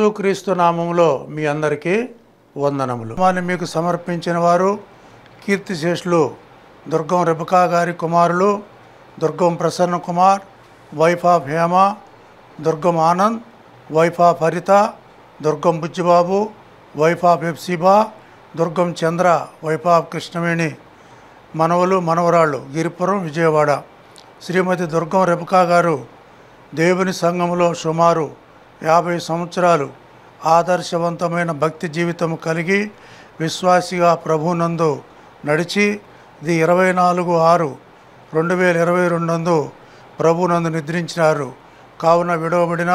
యేసుక్రీస్తు నామంలో మీ అందరికీ వందనములు వారిని మీకు సమర్పించిన వారు కీర్తిశేషులు దుర్గం రెబకా గారి కుమారులు Durgam Prasanna Kumar wife of Hema Durgam Anand wife of Haritha Durgam Bujjibabu wife of Hephzibah Durgam Chandra wife of Krishnaveni మనవలు మనవరాళ్ళు గిరిపురం విజయవాడ శ్రీమతి దుర్గం రెబకా గారు దేవుని సంఘంలో సుమారు యాభై సంవత్సరాలు ఆదర్శవంతమైన భక్తి జీవితం కలిగి విశ్వాసిగా ప్రభునందు నడిచి ఇది ఇరవై నాలుగు ఆరు రెండు వేల ఇరవై రెండునందు ప్రభునందు నిద్రించినారు కావున విడవబడిన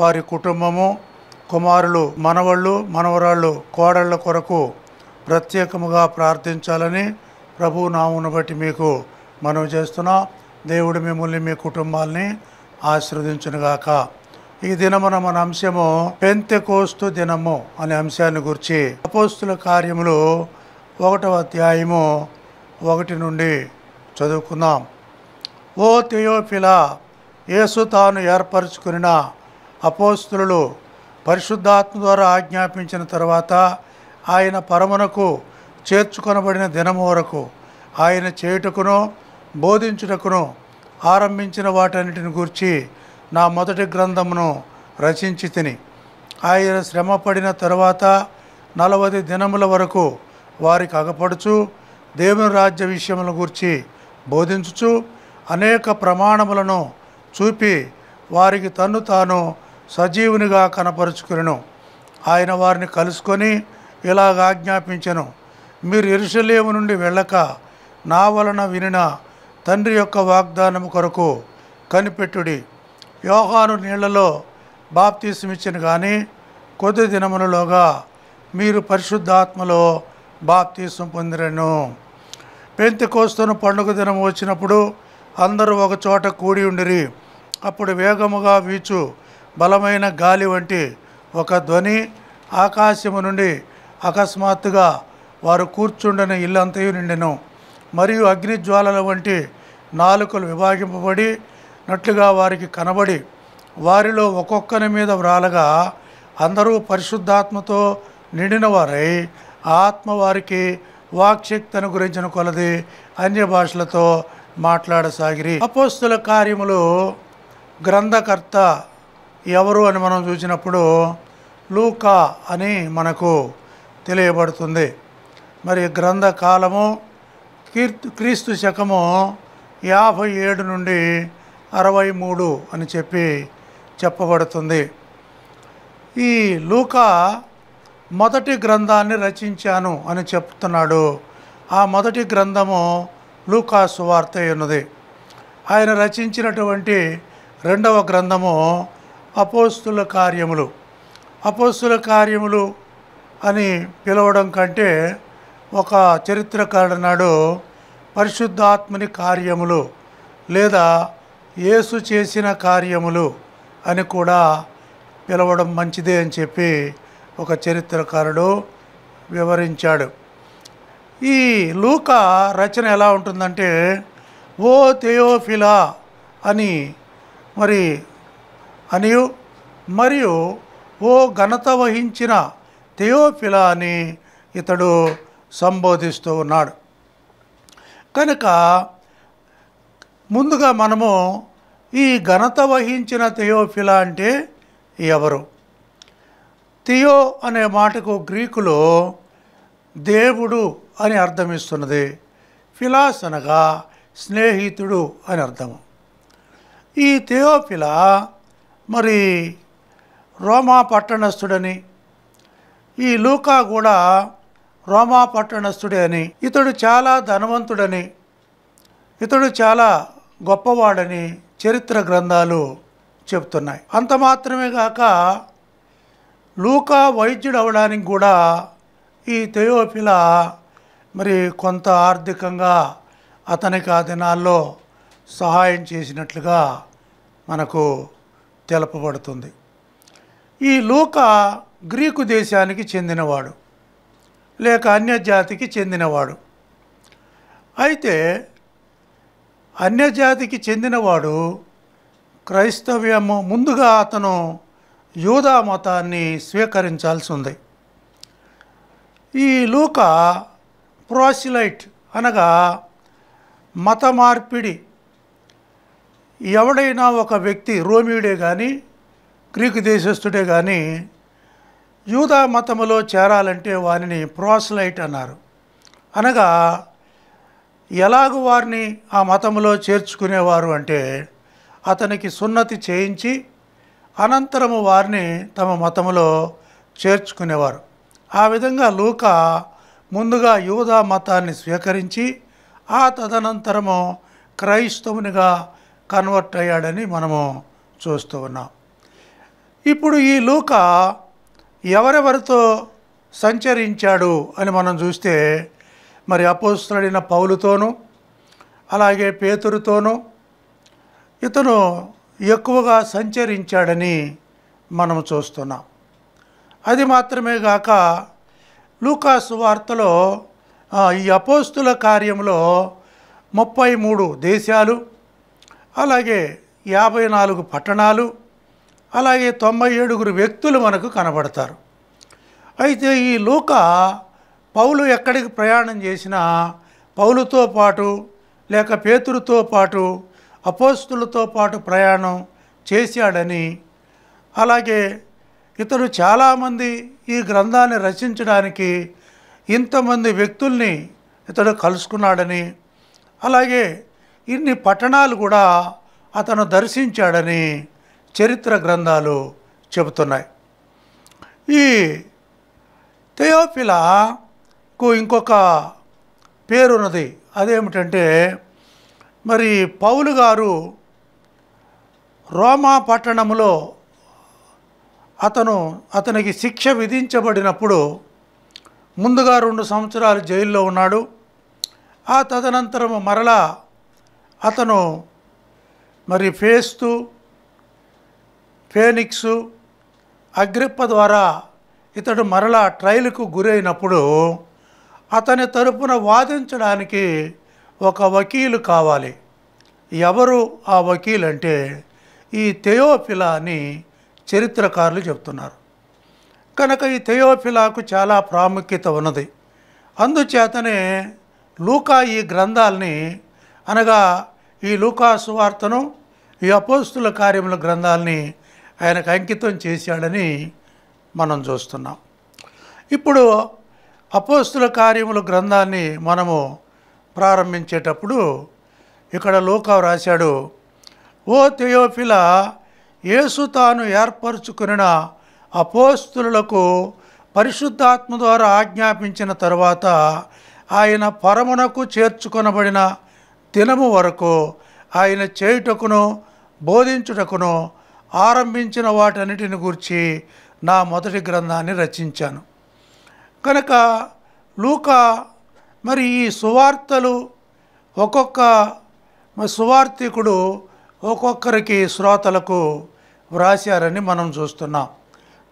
వారి కుటుంబము కుమారులు మనవళ్ళు మనవరాళ్ళు కోడళ్ల కొరకు ప్రత్యేకముగా ప్రార్థించాలని ప్రభు నామును బట్టి మీకు మనవి చేస్తున్నా దేవుడు మిమ్మల్ని మీ కుటుంబాల్ని ఆశీర్వదించునుగాక ఈ దినమున మన అంశము పెంతెకోస్తు దినము అనే అంశాన్ని గురించి అపోస్తుల కార్యములు ఒకటవ అధ్యాయము ఒకటి నుండి చదువుకుందాం ఓ తెయోఫిలా యేసు తాను ఏర్పరచుకున్న అపోస్తులు పరిశుద్ధాత్మ ద్వారా ఆజ్ఞాపించిన తర్వాత ఆయన పరమునకు చేర్చుకొనబడిన దినము వరకు ఆయన చేయుటకును బోధించుటకును ఆరంభించిన వాటన్నిటిని గురించి నా మొదటి గ్రంథమును రచించి తిని ఆయన శ్రమపడిన తరువాత నలభై దినముల వరకు వారికి అగపడుచు దేవుని రాజ్య విషయముల గురించి బోధించుచు అనేక ప్రమాణములను చూపి వారికి తన్ను తాను సజీవునిగా కనపరుచుకును ఆయన వారిని కలుసుకొని ఇలాగ ఆజ్ఞాపించను మీరు ఇరుషలేము నుండి వెళ్ళక నా వలన వినిన తండ్రి యొక్క వాగ్దానం కొరకు కనిపెట్టుడి యోహాను నీళ్లలో ఇచ్చిన కానీ కొద్ది దినములలోగా మీరు పరిశుద్ధాత్మలో బాప్తీసం పొందిరను పెంతి కోస్తును పండుగ దినం వచ్చినప్పుడు అందరూ ఒకచోట కూడి ఉండిరి అప్పుడు వేగముగా వీచు బలమైన గాలి వంటి ఒక ధ్వని ఆకాశము నుండి అకస్మాత్తుగా వారు కూర్చుండని ఇల్లంతయు నిండెను మరియు అగ్నిజ్వాలల వంటి నాలుకలు విభాగింపబడి నట్లుగా వారికి కనబడి వారిలో ఒక్కొక్కరి మీద వ్రాలగా అందరూ పరిశుద్ధాత్మతో నిండిన వారై ఆత్మ వారికి వాక్శక్తను గురించిన కొలది అన్య భాషలతో మాట్లాడసాగిరి అపోస్తుల కార్యములు గ్రంథకర్త ఎవరు అని మనం చూసినప్పుడు లూకా అని మనకు తెలియబడుతుంది మరి గ్రంథకాలము కీర్తి క్రీస్తు శకము యాభై ఏడు నుండి అరవై మూడు అని చెప్పి చెప్పబడుతుంది ఈ లూకా మొదటి గ్రంథాన్ని రచించాను అని చెప్తున్నాడు ఆ మొదటి గ్రంథము లూకా సువార్త ఉన్నది ఆయన రచించినటువంటి రెండవ గ్రంథము అపోస్తుల కార్యములు అపోస్తుల కార్యములు అని పిలవడం కంటే ఒక చరిత్రకారుడు నాడు పరిశుద్ధాత్మని కార్యములు లేదా యేసు చేసిన కార్యములు అని కూడా పిలవడం మంచిదే అని చెప్పి ఒక చరిత్రకారుడు వివరించాడు ఈ లూక రచన ఎలా ఉంటుందంటే ఓ థియోఫిలా అని మరి అనియు మరియు ఓ ఘనత వహించిన థియోఫిలా అని ఇతడు సంబోధిస్తూ ఉన్నాడు కనుక ముందుగా మనము ఈ ఘనత వహించిన థియోఫిలా అంటే ఎవరు థియో అనే మాటకు గ్రీకులో దేవుడు అని అర్థమిస్తున్నది ఫిలాస్ అనగా స్నేహితుడు అని అర్థము ఈ థియోఫిలా మరి రోమా పట్టణస్థుడని ఈ లూకా కూడా రోమా పట్టణస్థుడే అని ఇతడు చాలా ధనవంతుడని ఇతడు చాలా గొప్పవాడని చరిత్ర గ్రంథాలు చెప్తున్నాయి అంత మాత్రమే కాక లూకా వైద్యుడు అవడానికి కూడా ఈ తెయోపిల మరి కొంత ఆర్థికంగా అతనికి ఆ దినాల్లో సహాయం చేసినట్లుగా మనకు తెలపబడుతుంది ఈ లూక గ్రీకు దేశానికి చెందినవాడు లేక అన్యజాతికి చెందినవాడు అయితే అన్యజాతికి చెందినవాడు క్రైస్తవ్యము ముందుగా అతను యూదా మతాన్ని స్వీకరించాల్సి ఉంది ఈ లూక ప్రోసిలైట్ అనగా మత మార్పిడి ఎవడైనా ఒక వ్యక్తి రోమియుడే కానీ గ్రీకు దేశస్థుడే కానీ యూదా మతములో చేరాలంటే వారిని ప్రోసిలైట్ అన్నారు అనగా ఎలాగ వారిని ఆ మతంలో చేర్చుకునేవారు అంటే అతనికి సున్నతి చేయించి అనంతరము వారిని తమ మతములో చేర్చుకునేవారు ఆ విధంగా లూక ముందుగా యూదా మతాన్ని స్వీకరించి ఆ తదనంతరము క్రైస్తవునిగా కన్వర్ట్ అయ్యాడని మనము చూస్తూ ఉన్నాం ఇప్పుడు ఈ లూక ఎవరెవరితో సంచరించాడు అని మనం చూస్తే మరి అపోస్తుడైన పౌలుతోనూ అలాగే పేతురుతోనూ ఇతను ఎక్కువగా సంచరించాడని మనం చూస్తున్నాం అది మాత్రమే కాక లూకాసు వార్తలో ఈ అపోస్తుల కార్యంలో ముప్పై మూడు దేశాలు అలాగే యాభై నాలుగు పట్టణాలు అలాగే తొంభై ఏడుగురు వ్యక్తులు మనకు కనబడతారు అయితే ఈ లూకా పౌలు ఎక్కడికి ప్రయాణం చేసినా పౌలుతో పాటు లేక పేతురుతో పాటు అపోస్తులతో పాటు ప్రయాణం చేశాడని అలాగే ఇతడు చాలామంది ఈ గ్రంథాన్ని రచించడానికి ఇంతమంది వ్యక్తుల్ని ఇతడు కలుసుకున్నాడని అలాగే ఇన్ని పట్టణాలు కూడా అతను దర్శించాడని చరిత్ర గ్రంథాలు చెబుతున్నాయి ఈ థయోఫిలా కు ఇంకొక పేరున్నది అదేమిటంటే మరి పౌలు గారు రోమా పట్టణములో అతను అతనికి శిక్ష విధించబడినప్పుడు ముందుగా రెండు సంవత్సరాలు జైల్లో ఉన్నాడు ఆ తదనంతరము మరలా అతను మరి ఫేస్తు ఫేనిక్స్ అగ్రిప్ప ద్వారా ఇతడు మరలా ట్రయల్కు గురైనప్పుడు అతని తరపున వాదించడానికి ఒక వకీలు కావాలి ఎవరు ఆ వకీల్ అంటే ఈ థెయోఫిలా అని చరిత్రకారులు చెప్తున్నారు కనుక ఈ థెయోఫిలాకు చాలా ప్రాముఖ్యత ఉన్నది అందుచేతనే లూకా ఈ గ్రంథాలని అనగా ఈ లూకా సువార్తను ఈ అపోస్తుల కార్యముల గ్రంథాలని ఆయనకు అంకితం చేశాడని మనం చూస్తున్నాం ఇప్పుడు అపోస్తుల కార్యముల గ్రంథాన్ని మనము ప్రారంభించేటప్పుడు ఇక్కడ లోకా రాశాడు ఓ తెయోఫిల యేసు తాను ఏర్పరచుకున్న అపోస్తులకు పరిశుద్ధాత్మ ద్వారా ఆజ్ఞాపించిన తరువాత ఆయన పరమునకు చేర్చుకొనబడిన దినము వరకు ఆయన చేయుటకును బోధించుటకును ఆరంభించిన వాటన్నిటిని గురించి నా మొదటి గ్రంథాన్ని రచించాను కనుక లూక మరి ఈ సువార్తలు ఒక్కొక్క సువార్థికుడు ఒక్కొక్కరికి శ్రోతలకు వ్రాశారని మనం చూస్తున్నాం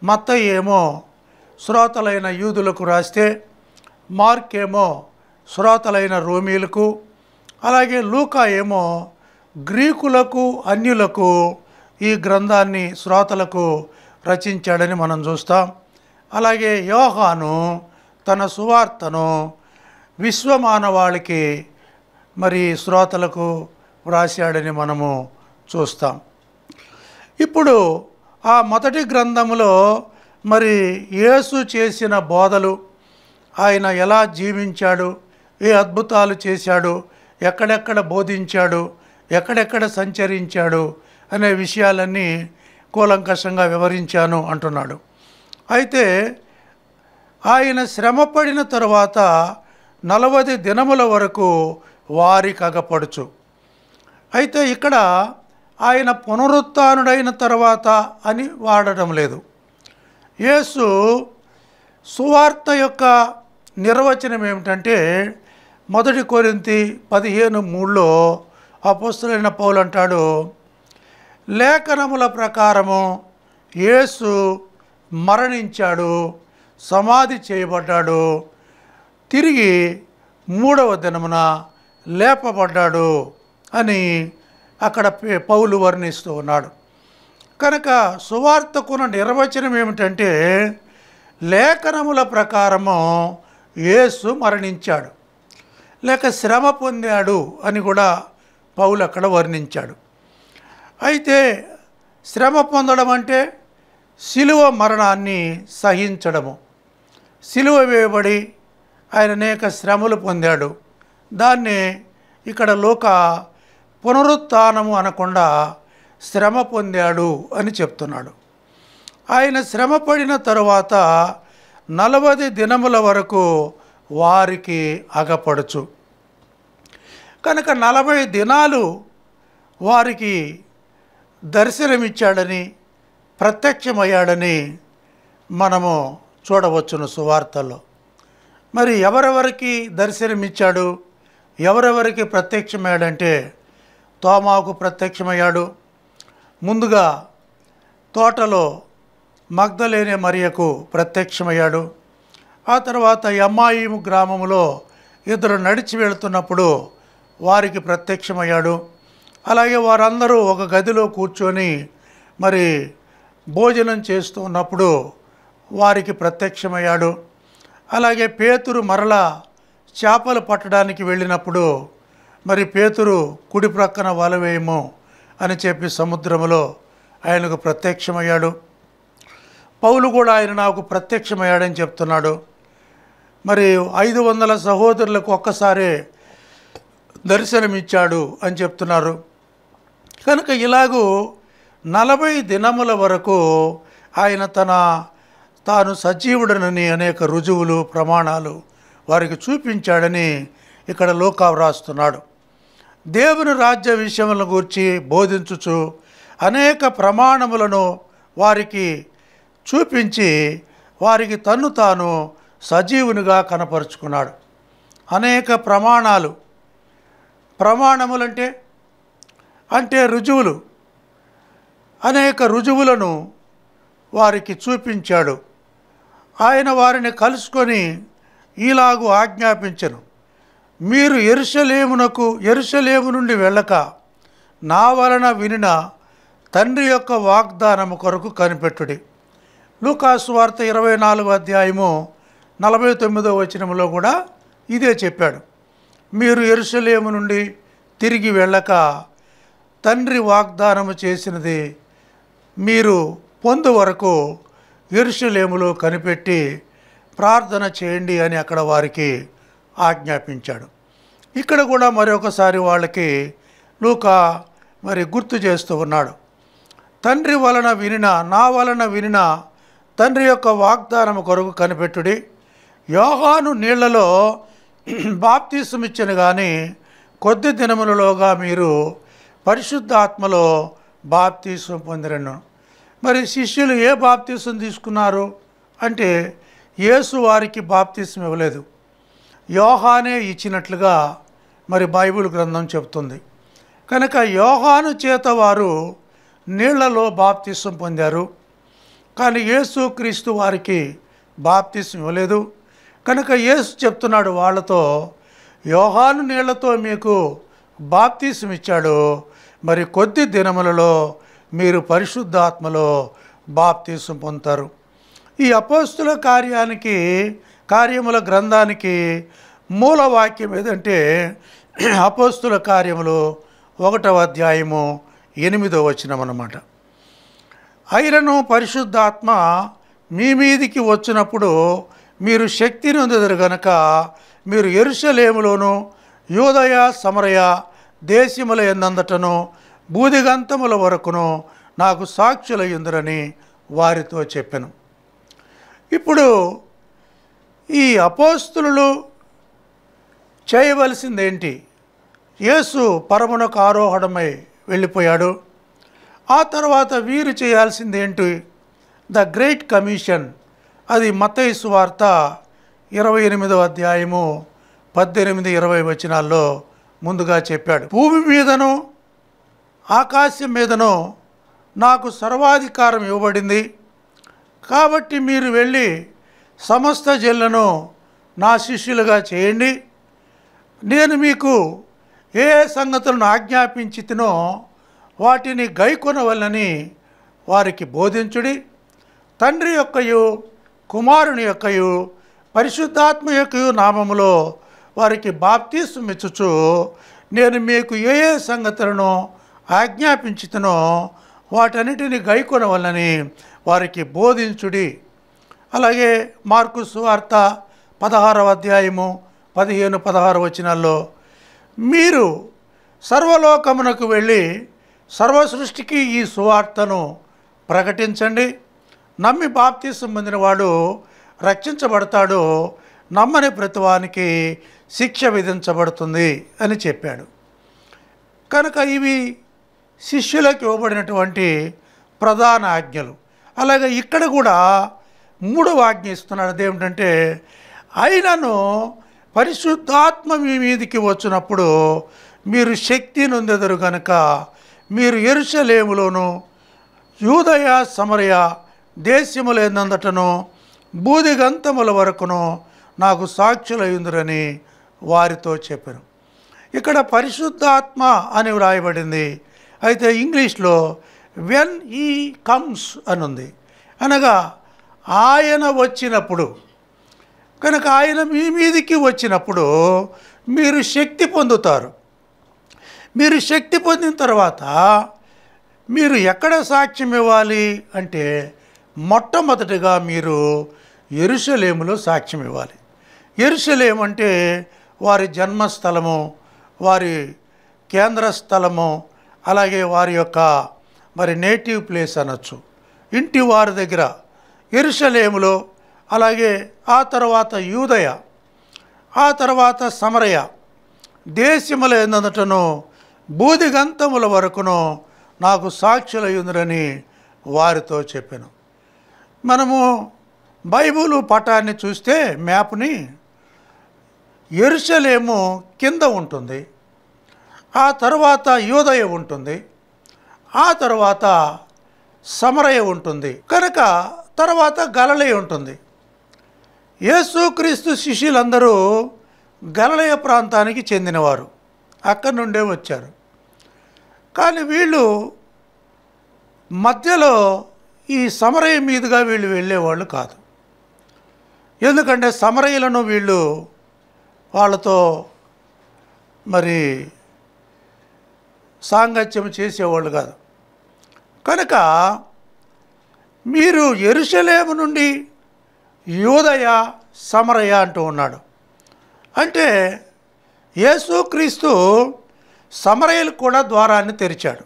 మత్త ఏమో శ్రోతలైన యూదులకు రాస్తే మార్క్ ఏమో శ్రోతలైన రోమీలకు అలాగే లూకా ఏమో గ్రీకులకు అన్యులకు ఈ గ్రంథాన్ని శ్రోతలకు రచించాడని మనం చూస్తాం అలాగే యోహాను తన సువార్తను విశ్వమానవాళికి మరి శ్రోతలకు వ్రాసాడని మనము చూస్తాం ఇప్పుడు ఆ మొదటి గ్రంథంలో మరి యేసు చేసిన బోధలు ఆయన ఎలా జీవించాడు ఏ అద్భుతాలు చేశాడు ఎక్కడెక్కడ బోధించాడు ఎక్కడెక్కడ సంచరించాడు అనే విషయాలన్నీ కూలంకషంగా వివరించాను అంటున్నాడు అయితే ఆయన శ్రమపడిన తరువాత నలభై దినముల వరకు వారి కగపడుచు అయితే ఇక్కడ ఆయన పునరుత్డైన తర్వాత అని వాడటం లేదు యేసు సువార్త యొక్క నిర్వచనం ఏమిటంటే మొదటి కొరింతి పదిహేను మూడులో అపస్తులైన పౌలు అంటాడు లేఖనముల ప్రకారము యేసు మరణించాడు సమాధి చేయబడ్డాడు తిరిగి మూడవ దినమున లేపబడ్డాడు అని అక్కడ పౌలు వర్ణిస్తూ ఉన్నాడు కనుక సువార్తకున్న నిర్వచనం ఏమిటంటే లేఖనముల ప్రకారము యేసు మరణించాడు లేక శ్రమ పొందాడు అని కూడా పౌలు అక్కడ వర్ణించాడు అయితే శ్రమ పొందడం అంటే శిలువ మరణాన్ని సహించడము శిలువ వేయబడి ఆయన అనేక శ్రమలు పొందాడు దాన్ని ఇక్కడ లోక పునరుత్నము అనకుండా శ్రమ పొందాడు అని చెప్తున్నాడు ఆయన శ్రమ పడిన తరువాత నలభై దినముల వరకు వారికి అగపడుచు కనుక నలభై దినాలు వారికి దర్శనమిచ్చాడని ప్రత్యక్షమయ్యాడని మనము చూడవచ్చును సువార్తలో మరి ఎవరెవరికి దర్శనమిచ్చాడు ఎవరెవరికి ప్రత్యక్షమయ్యాడంటే తోమాకు ప్రత్యక్షమయ్యాడు ముందుగా తోటలో మగ్ధలేని మరియకు ప్రత్యక్షమయ్యాడు ఆ తర్వాత ఎమ్మాయిము గ్రామంలో ఇద్దరు నడిచి వెళుతున్నప్పుడు వారికి ప్రత్యక్షమయ్యాడు అలాగే వారందరూ ఒక గదిలో కూర్చొని మరి భోజనం చేస్తూ ఉన్నప్పుడు వారికి ప్రత్యక్షమయ్యాడు అలాగే పేతురు మరల చేపలు పట్టడానికి వెళ్ళినప్పుడు మరి పేతురు కుడి ప్రక్కన వలవేయము అని చెప్పి సముద్రంలో ఆయనకు ప్రత్యక్షమయ్యాడు పౌలు కూడా ఆయన నాకు ప్రత్యక్షమయ్యాడని చెప్తున్నాడు మరి ఐదు వందల సహోదరులకు ఒక్కసారి దర్శనమిచ్చాడు అని చెప్తున్నారు కనుక ఇలాగూ నలభై దినముల వరకు ఆయన తన తాను సజీవుడనని అనేక రుజువులు ప్రమాణాలు వారికి చూపించాడని ఇక్కడ లోకా వ్రాస్తున్నాడు దేవుని రాజ్య విషయములను గూర్చి బోధించుచు అనేక ప్రమాణములను వారికి చూపించి వారికి తన్ను తాను సజీవునిగా కనపరుచుకున్నాడు అనేక ప్రమాణాలు ప్రమాణములంటే అంటే రుజువులు అనేక రుజువులను వారికి చూపించాడు ఆయన వారిని కలుసుకొని ఇలాగూ ఆజ్ఞాపించను మీరు ఎరుసలేమునకు ఎరుసలేము నుండి వెళ్ళక నా వలన వినిన తండ్రి యొక్క వాగ్దానము కొరకు కనిపెట్టుడి లూకాసు వార్త ఇరవై నాలుగు అధ్యాయము నలభై తొమ్మిదో వచనంలో కూడా ఇదే చెప్పాడు మీరు ఎరుసలేము నుండి తిరిగి వెళ్ళక తండ్రి వాగ్దానము చేసినది మీరు పొందు వరకు ఎరుషులేములో కనిపెట్టి ప్రార్థన చేయండి అని అక్కడ వారికి ఆజ్ఞాపించాడు ఇక్కడ కూడా మరొకసారి వాళ్ళకి లూక మరి గుర్తు చేస్తూ ఉన్నాడు తండ్రి వలన వినిన నా వలన వినిన తండ్రి యొక్క వాగ్దానం కొరకు కనిపెట్టుడి యోగాను నీళ్లలో ఇచ్చిన కానీ కొద్ది దినములలోగా మీరు పరిశుద్ధాత్మలో బాప్తీసం పొందిరను మరి శిష్యులు ఏ బాప్తీసం తీసుకున్నారు అంటే యేసు వారికి బాప్తీసం ఇవ్వలేదు యోహానే ఇచ్చినట్లుగా మరి బైబిల్ గ్రంథం చెబుతుంది కనుక యోహాను చేత వారు నీళ్లలో బాప్తీసం పొందారు కానీ యేసు క్రీస్తు వారికి బాప్తీసం ఇవ్వలేదు కనుక యేసు చెప్తున్నాడు వాళ్ళతో యోహాను నీళ్లతో మీకు బాప్తీసం ఇచ్చాడు మరి కొద్ది దినములలో మీరు పరిశుద్ధాత్మలో తీసు పొందుతారు ఈ అపోస్తుల కార్యానికి కార్యముల గ్రంథానికి మూల వాక్యం ఏదంటే అపోస్తుల కార్యములు ఒకటవ అధ్యాయము ఎనిమిదో వచనం అన్నమాట అయినను పరిశుద్ధాత్మ మీ మీదికి వచ్చినప్పుడు మీరు శక్తిని ఉందరు గనక మీరు ఎరుసలేములోను యోదయ సమరయ దేశముల ఎందందటను బూదిగంతముల వరకును నాకు సాక్షులయ్యుందరని వారితో చెప్పాను ఇప్పుడు ఈ అపోస్తులు చేయవలసిందేంటి యేసు పరమునకు ఆరోహణమై వెళ్ళిపోయాడు ఆ తర్వాత వీరు చేయాల్సిందేంటి ద గ్రేట్ కమిషన్ అది మతైసు వార్త ఇరవై ఎనిమిదవ అధ్యాయము పద్దెనిమిది ఇరవై వచనాల్లో ముందుగా చెప్పాడు భూమి మీదను ఆకాశం మీదను నాకు సర్వాధికారం ఇవ్వబడింది కాబట్టి మీరు వెళ్ళి సమస్త జల్లను నా శిష్యులుగా చేయండి నేను మీకు ఏ సంగతులను ఆజ్ఞాపించితినో వాటిని గైకొనవల్లని వారికి బోధించుడి తండ్రి యొక్కయు కుమారుని యొక్కయు పరిశుద్ధాత్మ యొక్కయు నామములో వారికి మెచ్చుచు నేను మీకు ఏ ఏ సంగతులను ఆజ్ఞాపించుతనో వాటన్నిటిని గైకొనవలని వారికి బోధించుడి అలాగే మార్కు సువార్త పదహారవ అధ్యాయము పదిహేను పదహారు వచనాల్లో మీరు సర్వలోకమునకు వెళ్ళి సర్వ సృష్టికి ఈ సువార్తను ప్రకటించండి నమ్మి బాప్తీసం పొందిన వాడు రక్షించబడతాడు నమ్మని ప్రతివానికి శిక్ష విధించబడుతుంది అని చెప్పాడు కనుక ఇవి శిష్యులకు ఇవ్వబడినటువంటి ప్రధాన ఆజ్ఞలు అలాగే ఇక్కడ కూడా మూడవ ఆజ్ఞ ఇస్తున్నాడు అదేమిటంటే అయినను పరిశుద్ధాత్మ మీ మీదికి వచ్చినప్పుడు మీరు శక్తి నొందెదరు కనుక మీరు ఎరుసలేములోను యూదయ సమరయ దేశములందటను బూదిగంతముల వరకును నాకు సాక్షులయ్యుందురని వారితో చెప్పారు ఇక్కడ పరిశుద్ధాత్మ అని వ్రాయబడింది అయితే ఇంగ్లీష్లో వెన్ ఈ కమ్స్ అని ఉంది అనగా ఆయన వచ్చినప్పుడు కనుక ఆయన మీ మీదికి వచ్చినప్పుడు మీరు శక్తి పొందుతారు మీరు శక్తి పొందిన తర్వాత మీరు ఎక్కడ సాక్ష్యం ఇవ్వాలి అంటే మొట్టమొదటిగా మీరు ఎరుసలేములో సాక్ష్యం ఇవ్వాలి ఎరుసలేం అంటే వారి జన్మస్థలము వారి కేంద్ర స్థలము అలాగే వారి యొక్క మరి నేటివ్ ప్లేస్ అనొచ్చు ఇంటి వారి దగ్గర ఎరుసలేములో అలాగే ఆ తర్వాత యూదయ ఆ తర్వాత సమరయ దేశముల ఎందుటను బూదిగంతముల వరకును నాకు సాక్షులయ్యుందని వారితో చెప్పాను మనము బైబులు పటాన్ని చూస్తే మ్యాప్ని ఎరుసలేము కింద ఉంటుంది ఆ తర్వాత యోదయ ఉంటుంది ఆ తర్వాత సమరయ ఉంటుంది కనుక తర్వాత గలలయ ఉంటుంది యేసుక్రీస్తు శిష్యులందరూ గలలయ ప్రాంతానికి చెందినవారు అక్కడి నుండే వచ్చారు కానీ వీళ్ళు మధ్యలో ఈ సమరయ మీదుగా వీళ్ళు వెళ్ళేవాళ్ళు కాదు ఎందుకంటే సమరయ్యలను వీళ్ళు వాళ్ళతో మరి సాంగత్యం చేసేవాళ్ళు కాదు కనుక మీరు ఎరుసలేము నుండి యూదయ సమరయ అంటూ ఉన్నాడు అంటే యేసుక్రీస్తు సమరయలు కూడా ద్వారాన్ని తెరిచాడు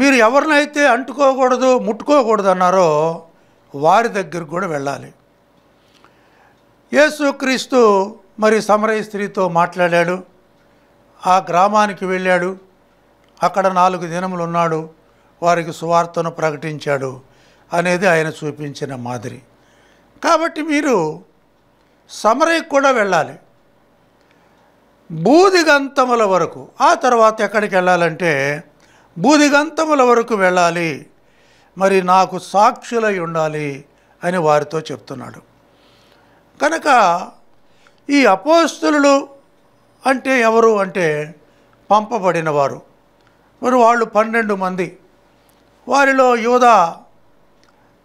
మీరు ఎవరినైతే అంటుకోకూడదు ముట్టుకోకూడదు అన్నారో వారి దగ్గరకు కూడా వెళ్ళాలి యేసుక్రీస్తు మరి సమరయ స్త్రీతో మాట్లాడాడు ఆ గ్రామానికి వెళ్ళాడు అక్కడ నాలుగు దినములు ఉన్నాడు వారికి సువార్తను ప్రకటించాడు అనేది ఆయన చూపించిన మాదిరి కాబట్టి మీరు సమరయ్య కూడా వెళ్ళాలి బూదిగంతముల వరకు ఆ తర్వాత ఎక్కడికి వెళ్ళాలంటే బూదిగంతముల వరకు వెళ్ళాలి మరి నాకు సాక్షులై ఉండాలి అని వారితో చెప్తున్నాడు కనుక ఈ అపోస్తులు అంటే ఎవరు అంటే పంపబడిన వారు మరి వాళ్ళు పన్నెండు మంది వారిలో యోధ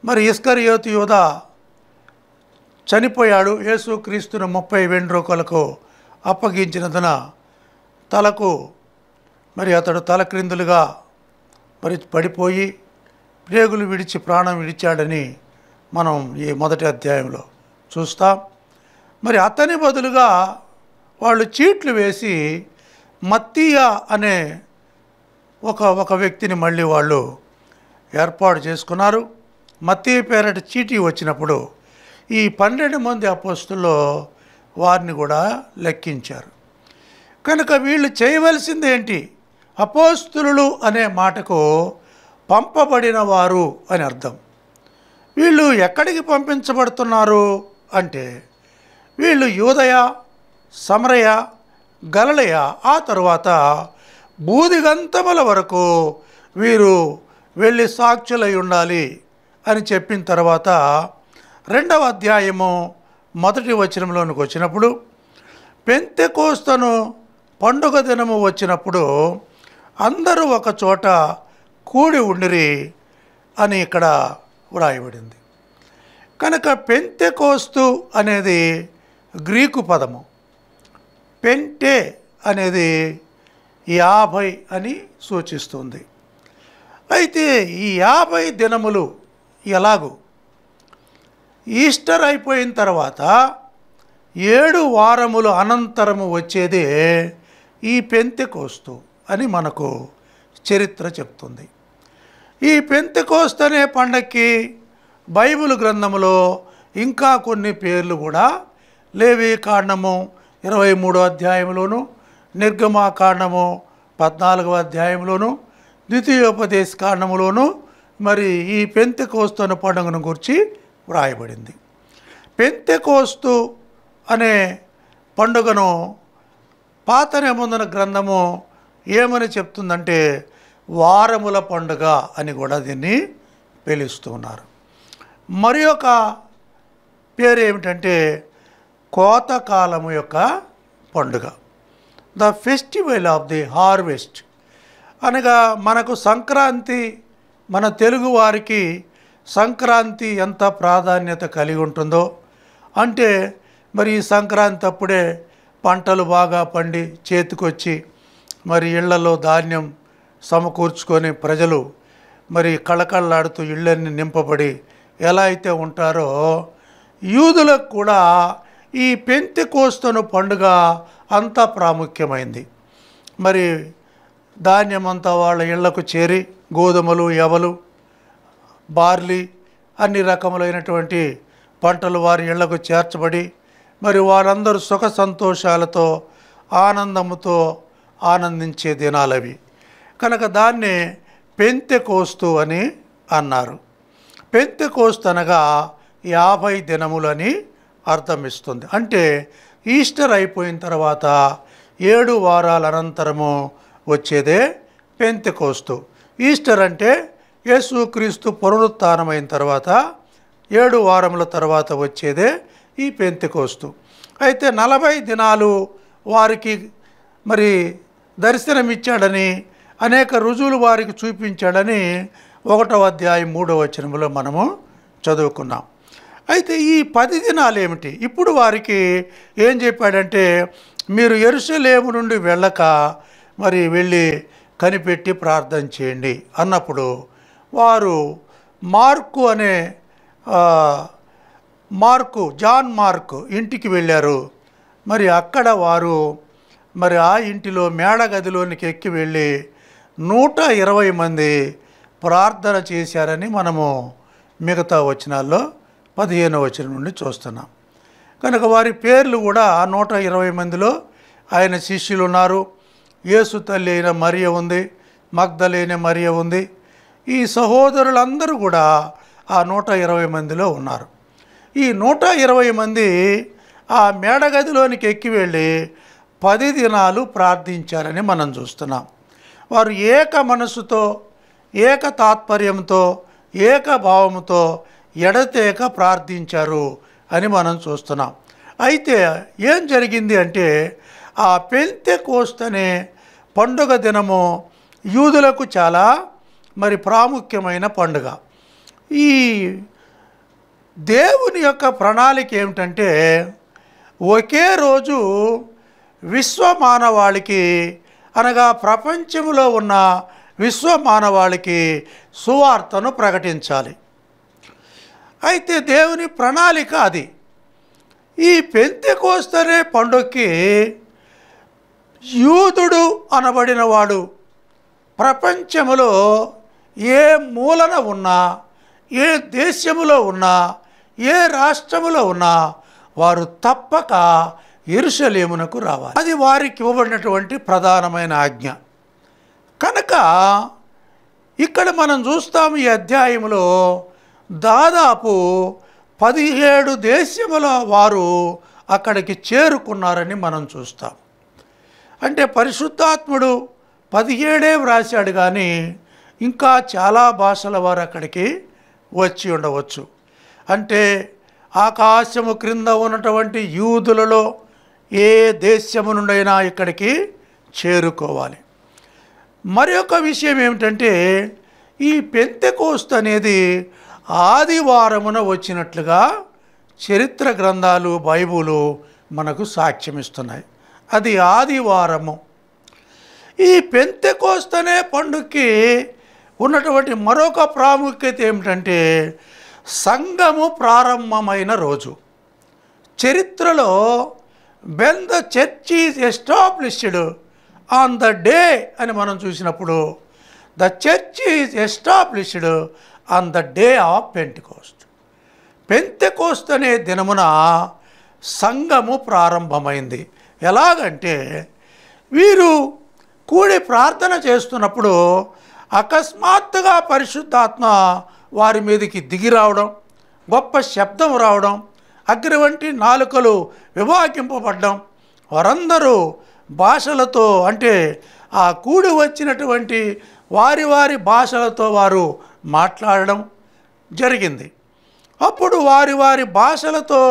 మరి యోతి యువత చనిపోయాడు యేసు ముప్పై ముప్పై రూపాయలకు అప్పగించినందున తలకు మరి అతడు తల క్రిందులుగా మరి పడిపోయి ప్రేగులు విడిచి ప్రాణం విడిచాడని మనం ఈ మొదటి అధ్యాయంలో చూస్తాం మరి అతని బదులుగా వాళ్ళు చీట్లు వేసి మత్తియ అనే ఒక ఒక వ్యక్తిని మళ్ళీ వాళ్ళు ఏర్పాటు చేసుకున్నారు మత్తియ పేరట చీటీ వచ్చినప్పుడు ఈ పన్నెండు మంది అపోస్తుల్లో వారిని కూడా లెక్కించారు కనుక వీళ్ళు చేయవలసింది ఏంటి అపోస్తులు అనే మాటకు పంపబడిన వారు అని అర్థం వీళ్ళు ఎక్కడికి పంపించబడుతున్నారు అంటే వీళ్ళు యూదయ సమరయ గలలయ ఆ తరువాత బూదిగంతముల వరకు వీరు వెళ్ళి సాక్షులై ఉండాలి అని చెప్పిన తర్వాత రెండవ అధ్యాయము మొదటి వచనంలోనికి వచ్చినప్పుడు పెంతెకోస్తను పండుగ దినము వచ్చినప్పుడు అందరూ ఒక చోట కూడి ఉండిరి అని ఇక్కడ వ్రాయబడింది కనుక పెంతెకోస్తు అనేది గ్రీకు పదము పెంటే అనేది యాభై అని సూచిస్తుంది అయితే ఈ యాభై దినములు ఎలాగూ ఈస్టర్ అయిపోయిన తర్వాత ఏడు వారములు అనంతరము వచ్చేదే ఈ పెంతెకోస్తు అని మనకు చరిత్ర చెప్తుంది ఈ కోస్తు అనే పండక్కి బైబిల్ గ్రంథములో ఇంకా కొన్ని పేర్లు కూడా లేవి కాండము ఇరవై మూడో అధ్యాయంలోను నిర్గమా కాండము పద్నాలుగవ అధ్యాయంలోను ద్వితీయోపదేశ కాండములోను మరి ఈ పెంతెకోస్తున్న పండుగను గురించి వ్రాయబడింది కోస్తు అనే పండుగను పాత నిబంధన గ్రంథము ఏమని చెప్తుందంటే వారముల పండుగ అని కూడా దీన్ని పిలుస్తున్నారు మరి ఒక పేరు ఏమిటంటే కోతకాలము యొక్క పండుగ the festival of the harvest అనగా మనకు సంక్రాంతి మన తెలుగు వారికి సంక్రాంతి ఎంత ప్రాధాన్యత కలిగి ఉంటుందో అంటే మరి ఈ సంక్రాంతి అప్పుడే పంటలు బాగా పండి చేతికొచ్చి మరి ఇళ్లలో ధాన్యం సమకూర్చుకొని ప్రజలు మరి కళకళలాడుతూ ఇళ్ళన్ని నింపబడి ఎలా అయితే ఉంటారో యూదులకు కూడా ఈ పెంతి కోస్తను పండుగ అంత ప్రాముఖ్యమైంది మరి ధాన్యమంతా వాళ్ళ ఇళ్లకు చేరి గోధుమలు ఎవలు బార్లీ అన్ని రకములైనటువంటి పంటలు వారి ఇళ్లకు చేర్చబడి మరి వారందరూ సుఖ సంతోషాలతో ఆనందముతో ఆనందించే దినాలవి కనుక దాన్ని పెంతె కోస్తూ అని అన్నారు పెంతె అనగా యాభై దినములని అర్థమిస్తుంది అంటే ఈస్టర్ అయిపోయిన తర్వాత ఏడు వారాల అనంతరము వచ్చేదే పెంతకోస్తు ఈస్టర్ అంటే యేసుక్రీస్తు పునరుత్నమైన తర్వాత ఏడు వారముల తర్వాత వచ్చేదే ఈ పెంతెకోస్తు అయితే నలభై దినాలు వారికి మరి దర్శనమిచ్చాడని అనేక రుజువులు వారికి చూపించాడని ఒకటవ అధ్యాయం మూడవ వచనంలో మనము చదువుకున్నాం అయితే ఈ పది దినాలు ఏమిటి ఇప్పుడు వారికి ఏం చెప్పాడంటే మీరు ఎరుసలేము నుండి వెళ్ళక మరి వెళ్ళి కనిపెట్టి ప్రార్థన చేయండి అన్నప్పుడు వారు మార్కు అనే మార్కు జాన్ మార్కు ఇంటికి వెళ్ళారు మరి అక్కడ వారు మరి ఆ ఇంటిలో మేడ గదిలోనికి ఎక్కి వెళ్ళి నూట ఇరవై మంది ప్రార్థన చేశారని మనము మిగతా వచనాల్లో పదిహేను వచనం నుండి చూస్తున్నాం కనుక వారి పేర్లు కూడా నూట ఇరవై మందిలో ఆయన శిష్యులు ఉన్నారు యేసు తల్లి అయిన మరియ ఉంది మగ్ధలైన మరియ ఉంది ఈ సహోదరులందరూ కూడా ఆ నూట ఇరవై మందిలో ఉన్నారు ఈ నూట ఇరవై మంది ఆ మేడగదిలోనికి ఎక్కి వెళ్ళి పది దినాలు ప్రార్థించారని మనం చూస్తున్నాం వారు ఏక మనసుతో ఏక తాత్పర్యంతో ఏకభావంతో ఎడతేక ప్రార్థించారు అని మనం చూస్తున్నాం అయితే ఏం జరిగింది అంటే ఆ పెంతె కోస్తనే పండుగ దినము యూదులకు చాలా మరి ప్రాముఖ్యమైన పండుగ ఈ దేవుని యొక్క ప్రణాళిక ఏమిటంటే ఒకే రోజు విశ్వమానవాళికి అనగా ప్రపంచంలో ఉన్న విశ్వ మానవాళికి సువార్తను ప్రకటించాలి అయితే దేవుని ప్రణాళిక అది ఈ పెంతికోస్తరే పండుగకి యూదుడు అనబడినవాడు ప్రపంచములో ఏ మూలన ఉన్నా ఏ దేశములో ఉన్నా ఏ రాష్ట్రములో ఉన్నా వారు తప్పక ఇరుషలేమునకు రావాలి అది వారికి ఇవ్వబడినటువంటి ప్రధానమైన ఆజ్ఞ కనుక ఇక్కడ మనం చూస్తాము ఈ అధ్యాయంలో దాదాపు పదిహేడు దేశముల వారు అక్కడికి చేరుకున్నారని మనం చూస్తాం అంటే పరిశుద్ధాత్ముడు పదిహేడే వ్రాసాడు కానీ ఇంకా చాలా భాషల వారు అక్కడికి వచ్చి ఉండవచ్చు అంటే ఆకాశము క్రింద ఉన్నటువంటి యూదులలో ఏ దేశము నుండైనా ఇక్కడికి చేరుకోవాలి మరి ఒక విషయం ఏమిటంటే ఈ కోస్త అనేది ఆదివారమున వచ్చినట్లుగా చరిత్ర గ్రంథాలు బైబులు మనకు సాక్ష్యమిస్తున్నాయి అది ఆదివారము ఈ పెంతెకోస్తు అనే పండుగకి ఉన్నటువంటి మరొక ప్రాముఖ్యత ఏమిటంటే సంఘము ప్రారంభమైన రోజు చరిత్రలో బెంద చర్చి church is established on the day అని మనం చూసినప్పుడు the church is established on the day of Pentecost కోస్ట్ అనే దినమున సంఘము ప్రారంభమైంది ఎలాగంటే వీరు కూడి ప్రార్థన చేస్తున్నప్పుడు అకస్మాత్తుగా పరిశుద్ధాత్మ వారి మీదకి దిగి రావడం గొప్ప శబ్దం రావడం అగ్రి వంటి నాలుకలు వివాకింపబడ్డం వారందరూ భాషలతో అంటే ఆ కూడి వచ్చినటువంటి వారి వారి భాషలతో వారు మాట్లాడడం జరిగింది అప్పుడు వారి వారి భాషలతో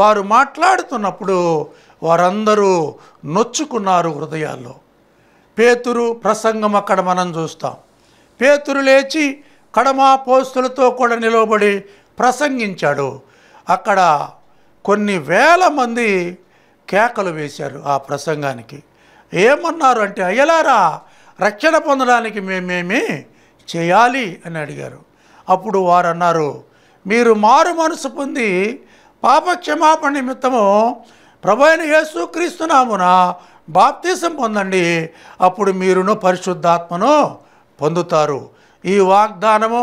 వారు మాట్లాడుతున్నప్పుడు వారందరూ నొచ్చుకున్నారు హృదయాల్లో పేతురు ప్రసంగం అక్కడ మనం చూస్తాం పేతురు లేచి కడమా పోస్తులతో కూడా నిలవబడి ప్రసంగించాడు అక్కడ కొన్ని వేల మంది కేకలు వేశారు ఆ ప్రసంగానికి ఏమన్నారు అంటే అయ్యలారా రక్షణ పొందడానికి మేమేమి చేయాలి అని అడిగారు అప్పుడు వారు అన్నారు మీరు మారు మనసు పొంది పాపక్షమాపణ నిమిత్తము యేసు యేసుక్రీస్తునామున బాప్తీసం పొందండి అప్పుడు మీరును పరిశుద్ధాత్మను పొందుతారు ఈ వాగ్దానము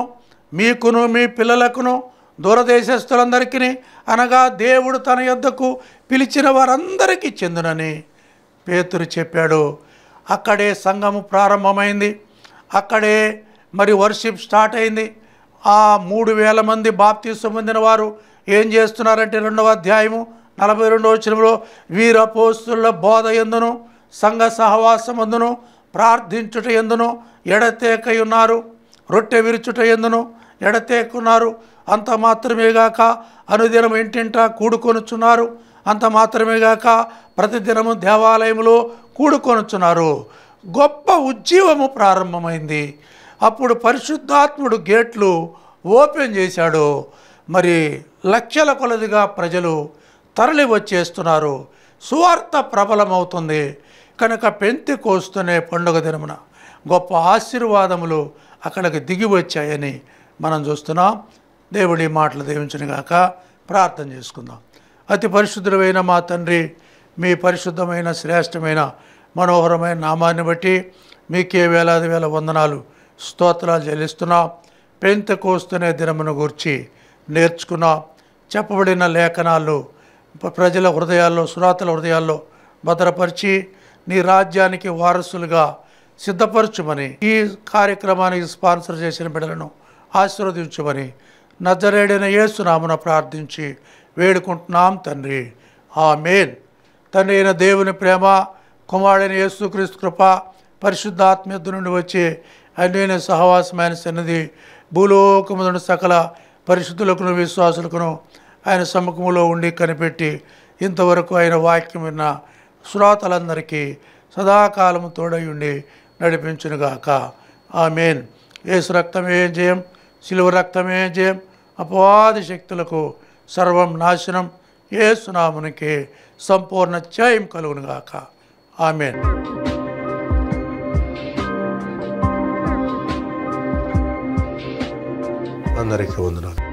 మీకును మీ పిల్లలకును దూరదేశస్తులందరికీ అనగా దేవుడు తన యొద్దకు పిలిచిన వారందరికీ చెందునని పేతురు చెప్పాడు అక్కడే సంఘము ప్రారంభమైంది అక్కడే మరి వర్షిప్ స్టార్ట్ అయింది ఆ మూడు వేల మంది బాప్తీసు పొందిన వారు ఏం చేస్తున్నారంటే రెండవ అధ్యాయము నలభై రెండవ వచనంలో వీర పోస్తుల బోధ ఎందును సంఘ సహవాసం ఎందును ప్రార్థించుట ఎందును ఎడతేకై ఉన్నారు రొట్టె విరుచుట ఎందును ఎడతేకున్నారు అంత మాత్రమేగాక అనుదినం ఇంటింటా కూడుకొనుచున్నారు అంత మాత్రమే గాక ప్రతిదినము దేవాలయంలో కూడుకొనుచున్నారు గొప్ప ఉజ్జీవము ప్రారంభమైంది అప్పుడు పరిశుద్ధాత్ముడు గేట్లు ఓపెన్ చేశాడు మరి లక్షల కొలదిగా ప్రజలు తరలి వచ్చేస్తున్నారు సువార్త ప్రబలమవుతుంది కనుక పెంతి కోస్తూనే పండుగ దినమున గొప్ప ఆశీర్వాదములు అక్కడికి దిగి వచ్చాయని మనం చూస్తున్నాం దేవుడి మాటలు దేవించినగాక ప్రార్థన చేసుకుందాం అతి పరిశుద్ధమైన మా తండ్రి మీ పరిశుద్ధమైన శ్రేష్టమైన మనోహరమైన నామాన్ని బట్టి మీకే వేలాది వేల వందనాలు స్తోత్రాలు చెల్లిస్తున్నాం పెంత కోస్తునే దినమును గురించి నేర్చుకున్నాం చెప్పబడిన లేఖనాలు ప్రజల హృదయాల్లో సురాతల హృదయాల్లో భద్రపరిచి నీ రాజ్యానికి వారసులుగా సిద్ధపరచుమని ఈ కార్యక్రమానికి స్పాన్సర్ చేసిన బిడ్డలను ఆశీర్వదించమని నజరేడైన యేసునామున ప్రార్థించి వేడుకుంటున్నాం తండ్రి ఆ మేల్ తండ్రి అయిన దేవుని ప్రేమ కుమారుడైన యేసుక్రీస్తు కృప పరిశుద్ధాత్మీయత నుండి వచ్చే అన్యైన సహవాసమైన సన్నిధి భూలోకములను సకల పరిశుద్ధులకును విశ్వాసులకును ఆయన సముఖములో ఉండి కనిపెట్టి ఇంతవరకు ఆయన వాక్యం విన్న శ్రోతలందరికీ సదాకాలము తోడయుండి నడిపించునుగాక ఆమెన్ ఏసు రక్తమే జయం సిలువ రక్తమే జయం అపవాది శక్తులకు సర్వం నాశనం ఏ సునామునికి సంపూర్ణ త్యాయం కలుగునుగాక ఆమె అందరికీ వందనాలు